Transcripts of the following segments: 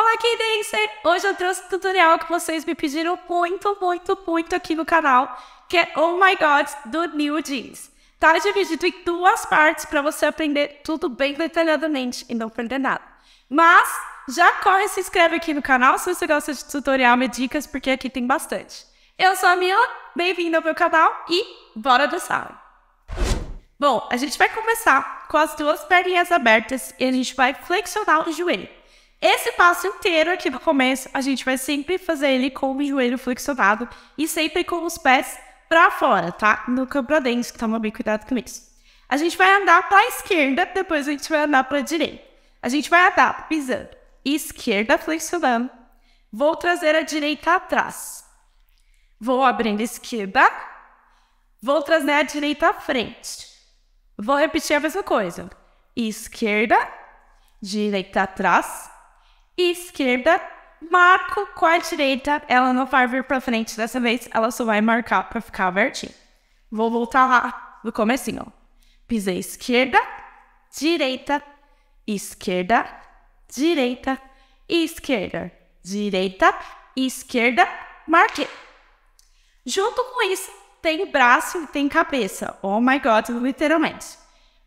Olá, Keidenser! Hoje eu trouxe um tutorial que vocês me pediram muito, muito, muito aqui no canal, que é Oh My God, do New Jeans. Tá dividido em duas partes para você aprender tudo bem detalhadamente e não perder nada. Mas já corre e se inscreve aqui no canal se você gosta de tutorial e dicas, porque aqui tem bastante. Eu sou a Mila, bem-vinda ao meu canal e bora dançar! Bom, a gente vai começar com as duas perninhas abertas e a gente vai flexionar o joelho. Esse passo inteiro aqui do começo, a gente vai sempre fazer ele com o joelho flexionado e sempre com os pés para fora, tá? No campo dentro, então toma bem cuidado com isso. A gente vai andar para a esquerda, depois a gente vai andar para a direita. A gente vai andar pisando, esquerda flexionando. Vou trazer a direita atrás. Vou abrindo a esquerda. Vou trazer a direita à frente. Vou repetir a mesma coisa. Esquerda, direita atrás esquerda, marco com a direita, ela não vai vir para frente dessa vez, ela só vai marcar para ficar abertinho. Vou voltar lá do comecinho. Ó. Pisei esquerda, direita, esquerda, direita, esquerda, direita, esquerda, marquei. Junto com isso, tem braço e tem cabeça. Oh my God, literalmente.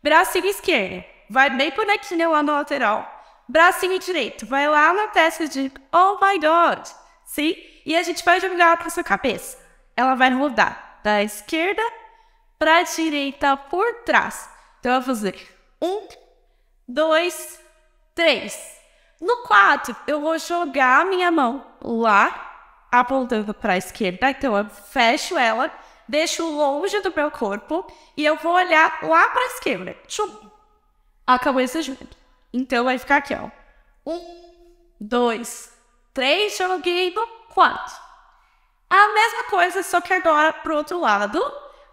Braço esquerdo, vai bem bonequinho né, lá no lateral bracinho direito, vai lá na testa de oh my god, sim? E a gente vai jogar para sua cabeça. Ela vai rodar da esquerda para direita por trás. Então, eu vou fazer um, dois, três. No quatro, eu vou jogar a minha mão lá, apontando para a esquerda. Então, eu fecho ela, deixo longe do meu corpo e eu vou olhar lá para a esquerda. Tchum. A cabeça junto. Então vai ficar aqui, ó. Um, dois, três, joguei quatro. A mesma coisa, só que agora pro outro lado,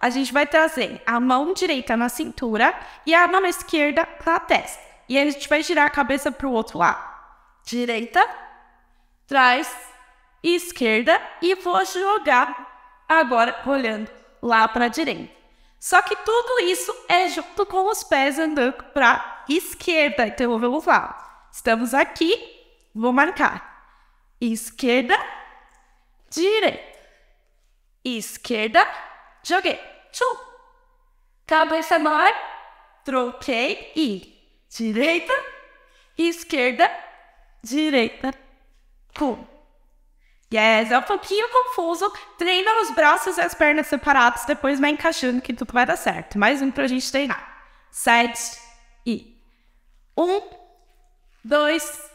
a gente vai trazer a mão direita na cintura e a mão esquerda na testa. E a gente vai girar a cabeça pro outro lado. Direita, trás, esquerda e vou jogar agora olhando lá para direita. Só que tudo isso é junto com os pés andando para esquerda. Então vamos lá. Estamos aqui, vou marcar. Esquerda, direita. Esquerda, joguei. Tchum. Cabeça maior, troquei e direita, esquerda, direita. Pum. Yes, é um pouquinho confuso. Treina os braços e as pernas separados, depois vai encaixando que tudo vai dar certo. Mais um pra gente treinar. Sete e um, dois,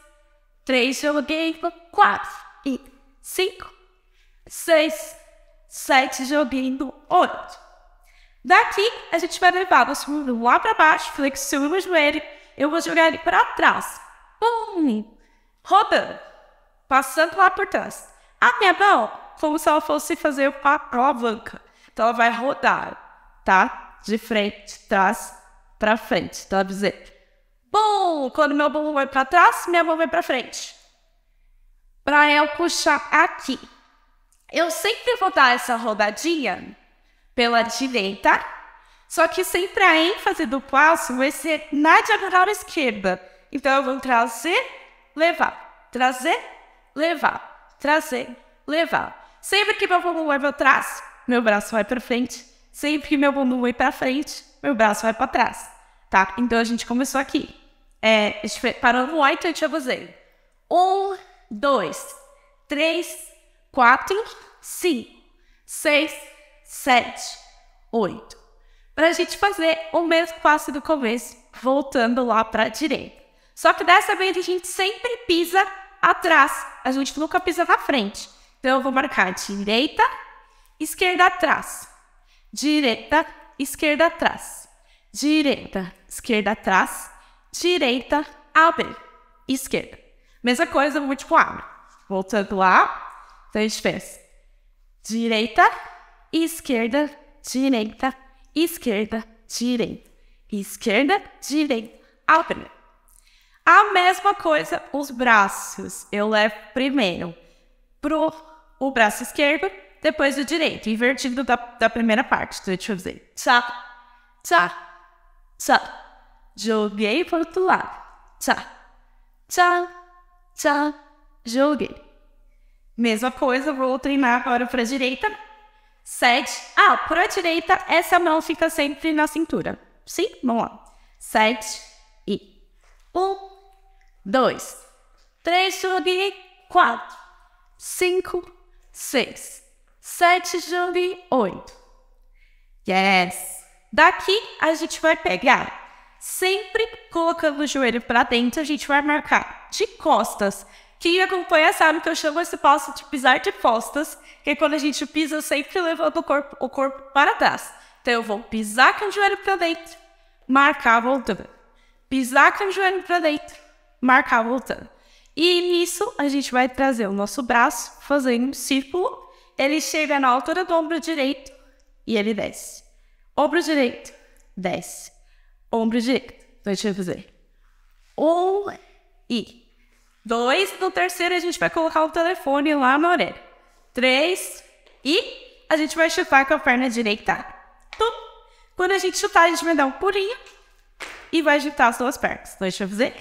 três, joguei. Quatro, e cinco, seis, sete, joguei oito. Daqui, a gente vai levar nosso mundo lá para baixo, flexiona o joelho. Eu vou jogar ele para trás. Pum! Rodando. Passando lá por trás. A minha mão, como se ela fosse fazer uma alavanca. Então, ela vai rodar, tá? De frente, trás, para frente. tá ela Bom, Quando meu bumbum vai para trás, minha mão vai para frente. Para eu puxar aqui. Eu sempre vou dar essa rodadinha pela direita, só que sempre a ênfase do passo vai ser na diagonal esquerda. Então eu vou trazer, levar, trazer, levar, trazer, levar. Sempre que meu bumbum vai para trás, meu braço vai para frente. Sempre que meu bumbum vai para frente, meu braço vai para trás. Tá? Então a gente começou aqui. É, o oito, eu te abusei. Um, dois, três, quatro, cinco, seis, sete, oito. Para a gente fazer o mesmo passo do começo, voltando lá para a direita. Só que dessa vez a gente sempre pisa atrás, a gente nunca pisa na frente. Então eu vou marcar direita, esquerda atrás, direita, esquerda atrás, direita, esquerda atrás, direita, abre, esquerda. Mesma coisa, múltiplo abre. Voltando lá, então a gente fez direita, esquerda, direita, esquerda, direita, esquerda, direita, abre. A mesma coisa, os braços. Eu levo primeiro pro o braço esquerdo, depois o direito, invertido da, da primeira parte. Então, deixa eu fazer. Tchá, tchá, tchá. Joguei para outro lado. Tchá, tchá, tchá. Joguei. Mesma coisa, vou treinar agora para a direita. Sete. Ah, para a direita, essa mão fica sempre na cintura. Sim? Vamos lá. Sete e... Um, dois, três, joguei. Quatro, cinco, seis, sete, joguei. Oito. Yes! Daqui, a gente vai pegar sempre colocando o joelho para dentro, a gente vai marcar de costas. Quem acompanha sabe que eu chamo esse passo de pisar de costas, que é quando a gente pisa sempre levando o corpo, o corpo para trás. Então eu vou pisar com o joelho para dentro, marcar voltando. Pisar com o joelho para dentro, marcar voltando. E nisso a gente vai trazer o nosso braço fazendo um círculo. Ele chega na altura do ombro direito e ele desce. Ombro direito, desce. Ombro-direito. Então, deixa eu fazer. Um e dois. No terceiro, a gente vai colocar o telefone lá na orelha. Três e a gente vai chutar com a perna direita. Tum. Quando a gente chutar, a gente vai dar um pulinho e vai agitar as duas pernas. Então, deixa eu fazer.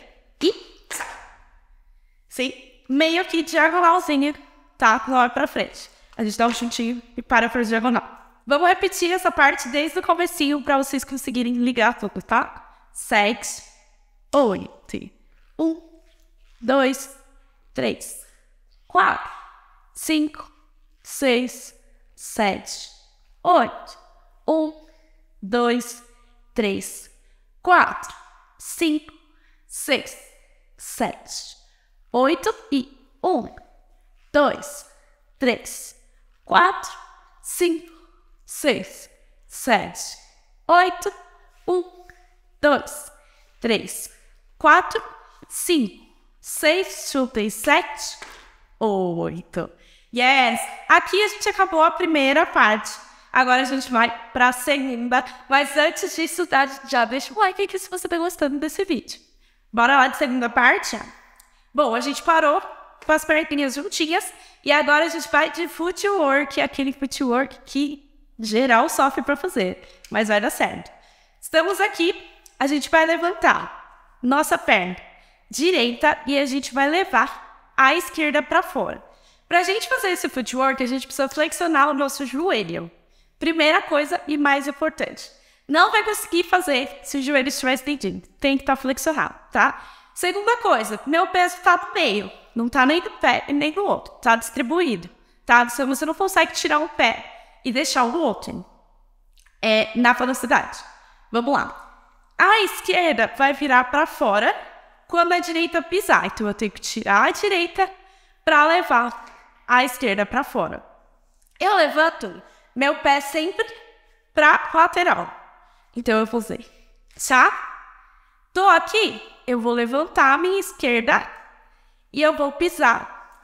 E Sim. Meio que diagonalzinho, tá? Na hora pra frente. A gente dá um chutinho e para para diagonal. Vamos repetir essa parte desde o comecinho para vocês conseguirem ligar tudo, tá? Sete, oito, um, dois, três, quatro, cinco, seis, sete, oito, um, dois, três, quatro, cinco, seis, sete, oito e um, dois, três, quatro, cinco 6, 7, 8, 1, 2, 3, 4, 5, 6, chutei 7, 8. Yes! Aqui a gente acabou a primeira parte. Agora a gente vai para a segunda. Mas antes disso, tá? já deixa o like aqui se você está gostando desse vídeo. Bora lá de segunda parte? Bom, a gente parou com as perninhas juntinhas. E agora a gente vai de footwork, aquele footwork que Geral sofre para fazer, mas vai dar certo. Estamos aqui, a gente vai levantar nossa perna direita e a gente vai levar a esquerda para fora. Para a gente fazer esse footwork, a gente precisa flexionar o nosso joelho. Primeira coisa e mais importante. Não vai conseguir fazer se o joelho estiver estendido. Tem que estar tá flexionado, tá? Segunda coisa, meu peso está no meio. Não está nem do pé e nem do outro. Está distribuído, tá? Se você não consegue tirar um pé e deixar o outro é, na velocidade. Vamos lá. A esquerda vai virar para fora quando a direita pisar. Então, eu tenho que tirar a direita para levar a esquerda para fora. Eu levanto meu pé sempre para lateral. Então, eu vou fazer, tá? Tô aqui, eu vou levantar a minha esquerda e eu vou pisar,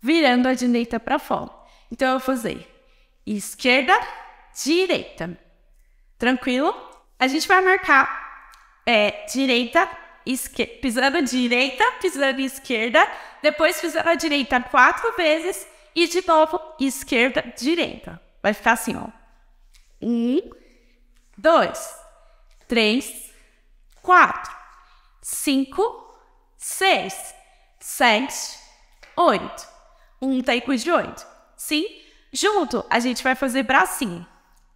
virando a direita para fora. Então, eu vou fazer esquerda, direita. Tranquilo? A gente vai marcar é, direita, esquerda, pisando direita, pisando esquerda, depois pisando a direita quatro vezes e de novo esquerda, direita. Vai ficar assim, ó. Um, dois, três, quatro, cinco, seis, sete, oito. Um tempo tá de oito. Sim? Junto, a gente vai fazer bracinho.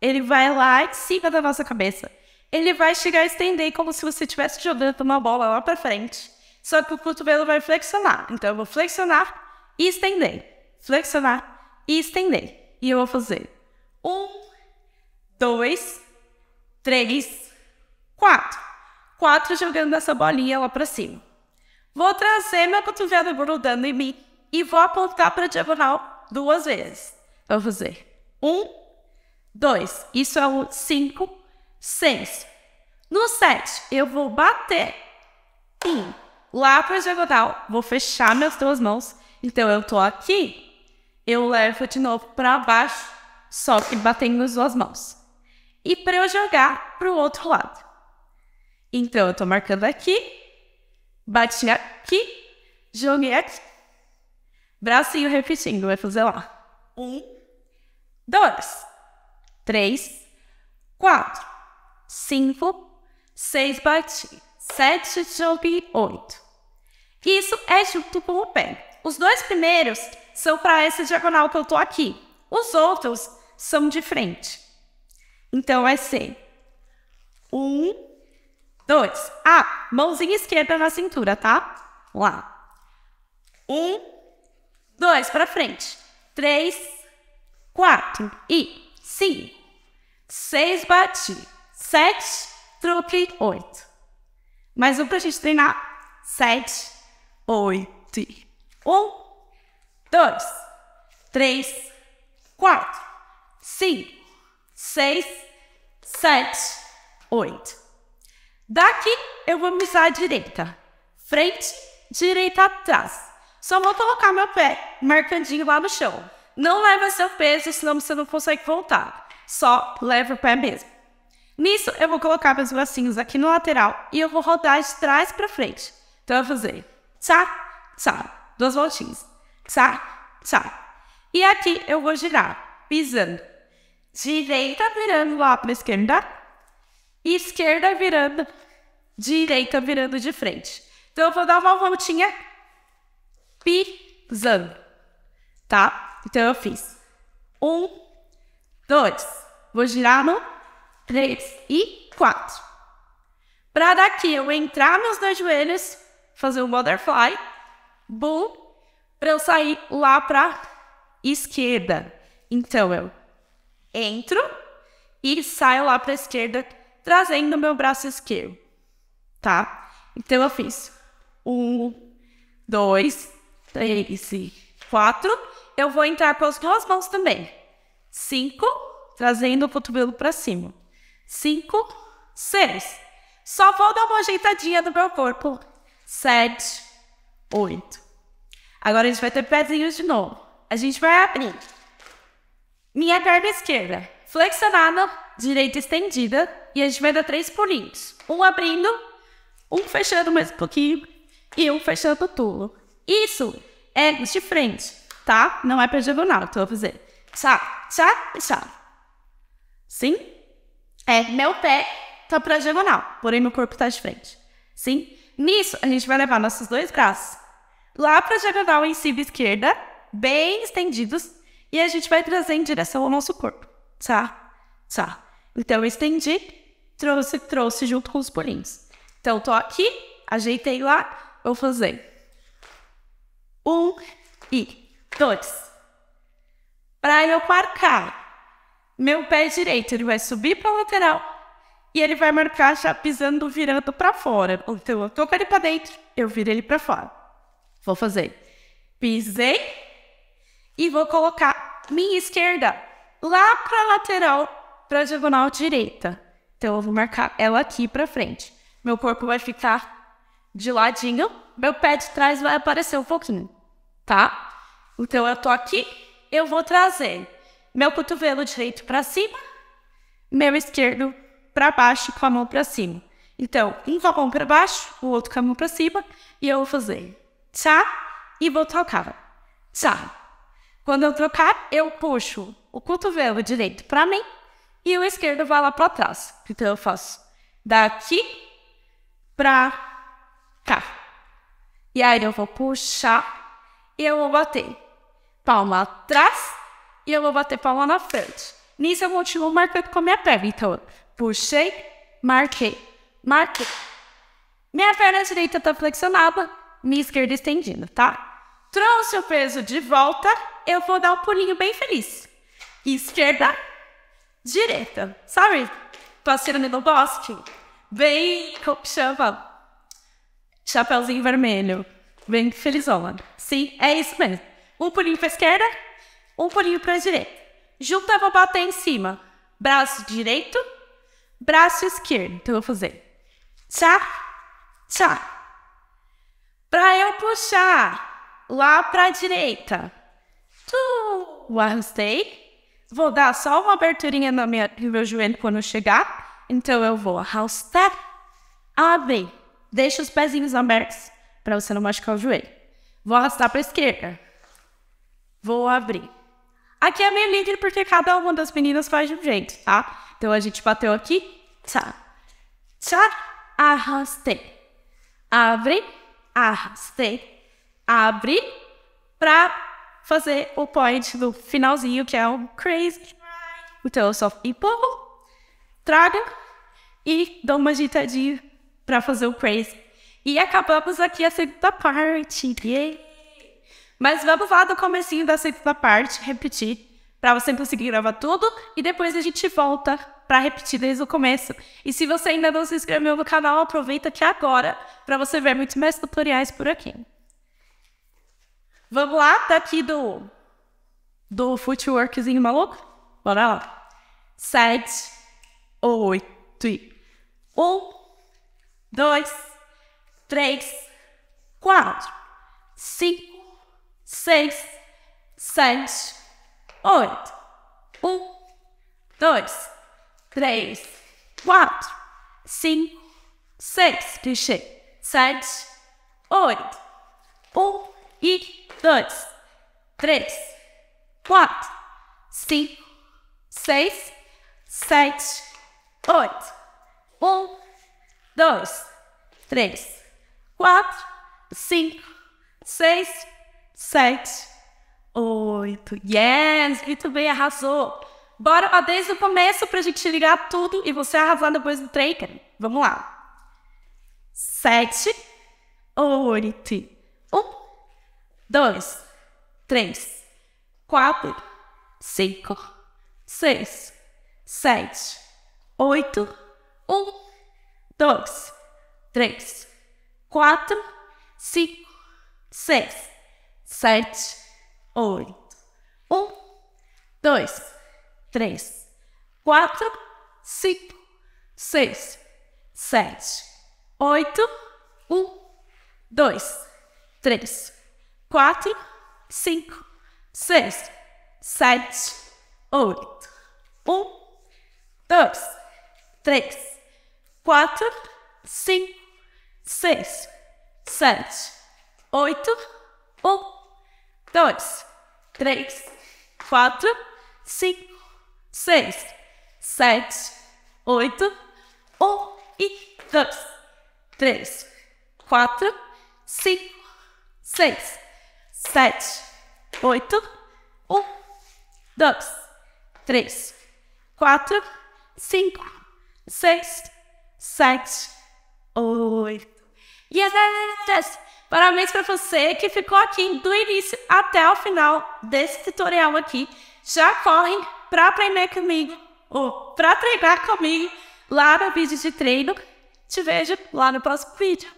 Ele vai lá em cima da nossa cabeça. Ele vai chegar a estender como se você estivesse jogando uma bola lá para frente. Só que o cotovelo vai flexionar. Então eu vou flexionar e estender. Flexionar e estender. E eu vou fazer um, dois, três, quatro. Quatro jogando essa bolinha lá para cima. Vou trazer meu cotovelo grudando em mim e vou apontar para a diagonal duas vezes. Vamos fazer. Um, dois. Isso é o cinco, seis. No sete, eu vou bater um lá para o diagonal. Vou fechar minhas duas mãos. Então, eu tô aqui. Eu levo de novo para baixo, só que batendo as duas mãos. E para eu jogar para o outro lado. Então, eu tô marcando aqui. Bati aqui. Joguei aqui. Bracinho repetindo. Vai fazer lá. Um dois, três, quatro, cinco, seis batidas, sete, jogue, oito. Isso é junto com o pé. Os dois primeiros são para essa diagonal que eu tô aqui. Os outros são de frente. Então vai é ser um, dois. Ah, mãozinha esquerda na cintura, tá? Vamos lá. Um, dois para frente. Três, quatro e cinco. Seis, bati. Sete, truque, oito. Mais um para a gente treinar. Sete, oito um, dois, três, quatro, cinco, seis, sete, oito. Daqui eu vou missar a direita. Frente, direita, atrás. Só vou colocar meu pé marcandinho lá no chão não leva seu peso, senão você não consegue voltar. Só leva o pé mesmo. Nisso, eu vou colocar meus bracinhos aqui no lateral e eu vou rodar de trás para frente. Então, eu vou fazer tchá, tchá, duas voltinhas, tchá, tchá. E aqui eu vou girar, pisando. Direita virando lá para esquerda, esquerda virando, direita virando de frente. Então, eu vou dar uma voltinha pisando, tá? Então eu fiz um, dois, vou girar no três e quatro. Para daqui eu entrar meus dois joelhos, fazer um butterfly, boom, para eu sair lá para esquerda. Então eu entro e saio lá para esquerda, trazendo meu braço esquerdo, tá? Então eu fiz um, dois, três e quatro eu vou entrar pelas duas mãos também. Cinco, trazendo o cotovelo para cima. Cinco, seis. Só vou dar uma ajeitadinha no meu corpo. Sete, oito. Agora a gente vai ter pezinhos de novo. A gente vai abrir. Minha perna esquerda, flexionada, direita estendida. E a gente vai dar três pulinhos. Um abrindo, um fechando mais um pouquinho e um fechando tudo. Isso é de frente tá? Não é pra diagonal Tô então eu vou fazer. Chá, chá e chá. Sim? É, meu pé tá pra diagonal, porém meu corpo tá de frente. Sim? Nisso, a gente vai levar nossos dois braços lá pra diagonal em cima esquerda, bem estendidos, e a gente vai trazer em direção ao nosso corpo, tá? Tá. Então, eu estendi, trouxe, trouxe junto com os bolinhos. Então, tô aqui, ajeitei lá, vou fazer um e dois. Para eu marcar meu pé direito, ele vai subir para a lateral e ele vai marcar já pisando, virando para fora. Então eu toco ele para dentro, eu viro ele para fora. Vou fazer. Pisei e vou colocar minha esquerda lá para a lateral, para a diagonal direita. Então eu vou marcar ela aqui para frente. Meu corpo vai ficar de ladinho, meu pé de trás vai aparecer um pouquinho, tá? Então eu tô aqui, eu vou trazer meu cotovelo direito para cima, meu esquerdo para baixo com a mão para cima. Então, um com a mão para baixo, o outro com a mão para cima, e eu vou fazer tchá e vou trocar. Tchá. Quando eu trocar, eu puxo o cotovelo direito para mim e o esquerdo vai lá para trás. Então eu faço daqui para cá. E aí eu vou puxar e eu vou bater palma atrás e eu vou bater palma na frente. Nisso eu continuo marcando com a minha perna. Então, puxei, marquei, marquei. Minha perna direita está flexionada, minha esquerda estendida, tá? Trouxe o peso de volta, eu vou dar um pulinho bem feliz. Esquerda, direita. Sabe? Passeando no bosque. Bem, como chama? Chapeuzinho vermelho. Bem felizona. Sim, é isso mesmo um pulinho para esquerda, um pulinho para a direita. Junta, eu vou bater em cima. Braço direito, braço esquerdo. Então, eu vou fazer. Tchá, tchá. Para eu puxar lá para a direita. Tu, arrastei. Vou dar só uma aberturinha no meu, no meu joelho quando chegar. Então, eu vou arrastar, abre. Deixa os pezinhos abertos para você não machucar o joelho. Vou arrastar para a esquerda. Vou abrir. Aqui é meio lindo porque cada uma das meninas faz de um jeito, tá? Então a gente bateu aqui, tá? Tá? arrastei. Abre, arrastei. Abre pra fazer o point do finalzinho, que é o crazy. Então eu só empurro, trago e dou uma agitadinha pra fazer o crazy. E acabamos aqui a segunda parte. Yeah. Mas vamos lá do comecinho da segunda parte, repetir, para você conseguir gravar tudo e depois a gente volta para repetir desde o começo. E se você ainda não se inscreveu no canal, aproveita que agora para você ver muito mais tutoriais por aqui. Vamos lá, daqui tá do do footworkzinho maluco. Bora lá. Sete, oito, um, dois, três, quatro, cinco seis, sete, oito, um, dois, três, quatro, cinco, seis, clichê, sete, oito, um e dois, três, quatro, cinco, seis, sete, oito, um, dois, três, quatro, cinco, seis, sete, oito. Yes, muito bem, arrasou. Bora lá desde o começo para a gente ligar tudo e você arrasar depois do tracker. Vamos lá. Sete, oito. Um, dois, três, quatro, cinco, seis, sete, oito. Um, dois, três, quatro, cinco, seis sete, oito. Um, dois, três, quatro, cinco, seis, sete, oito. Um, dois, três, quatro, cinco, seis, sete, oito. Um, dois, três, quatro, cinco, seis, sete, oito. Um, dois, três, quatro, cinco, seis, sete, oito, um e dois, três, quatro, cinco, seis, sete, oito, um, dois, três, quatro, cinco, seis, sete, oito. E agora, Parabéns para você que ficou aqui do início até o final desse tutorial aqui. Já corre para aprender comigo ou para treinar comigo lá no vídeo de treino. Te vejo lá no próximo vídeo.